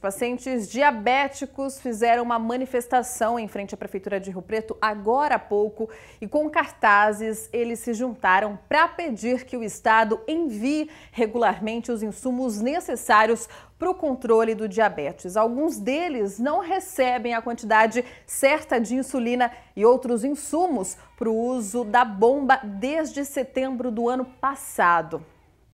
Pacientes diabéticos fizeram uma manifestação em frente à Prefeitura de Rio Preto agora há pouco e com cartazes eles se juntaram para pedir que o Estado envie regularmente os insumos necessários para o controle do diabetes. Alguns deles não recebem a quantidade certa de insulina e outros insumos para o uso da bomba desde setembro do ano passado.